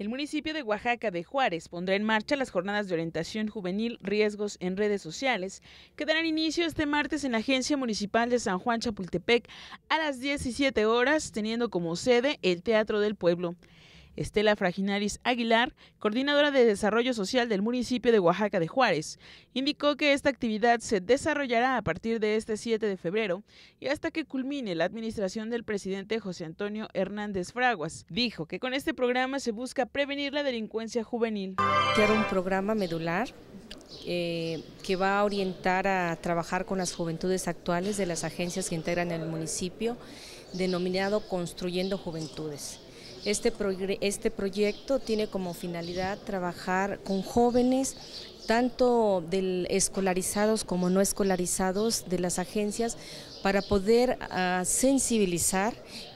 El municipio de Oaxaca de Juárez pondrá en marcha las jornadas de orientación juvenil Riesgos en redes sociales, que darán inicio este martes en la Agencia Municipal de San Juan Chapultepec a las 17 horas, teniendo como sede el Teatro del Pueblo. Estela Fraginaris Aguilar, coordinadora de Desarrollo Social del municipio de Oaxaca de Juárez, indicó que esta actividad se desarrollará a partir de este 7 de febrero y hasta que culmine la administración del presidente José Antonio Hernández Fraguas. Dijo que con este programa se busca prevenir la delincuencia juvenil. Quiero un programa medular eh, que va a orientar a trabajar con las juventudes actuales de las agencias que integran el municipio, denominado Construyendo Juventudes. Este, este proyecto tiene como finalidad trabajar con jóvenes tanto de escolarizados como no escolarizados de las agencias para poder ah, sensibilizar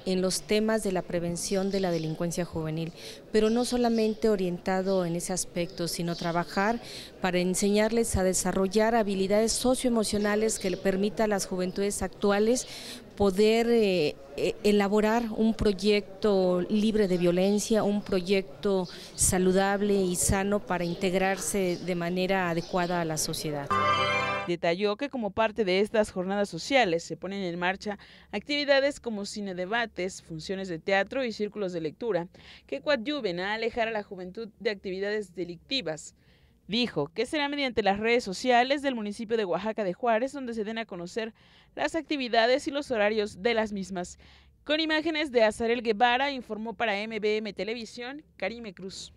en los temas de la prevención de la delincuencia juvenil, pero no solamente orientado en ese aspecto, sino trabajar para enseñarles a desarrollar habilidades socioemocionales que le permita a las juventudes actuales poder eh, e, elaborar un proyecto libre de violencia, un proyecto saludable y sano para integrarse de manera manera adecuada a la sociedad. Detalló que como parte de estas jornadas sociales se ponen en marcha actividades como cine debates, funciones de teatro y círculos de lectura que coadyuven a alejar a la juventud de actividades delictivas. Dijo que será mediante las redes sociales del municipio de Oaxaca de Juárez donde se den a conocer las actividades y los horarios de las mismas. Con imágenes de Azarel Guevara informó para MBM Televisión Karime Cruz.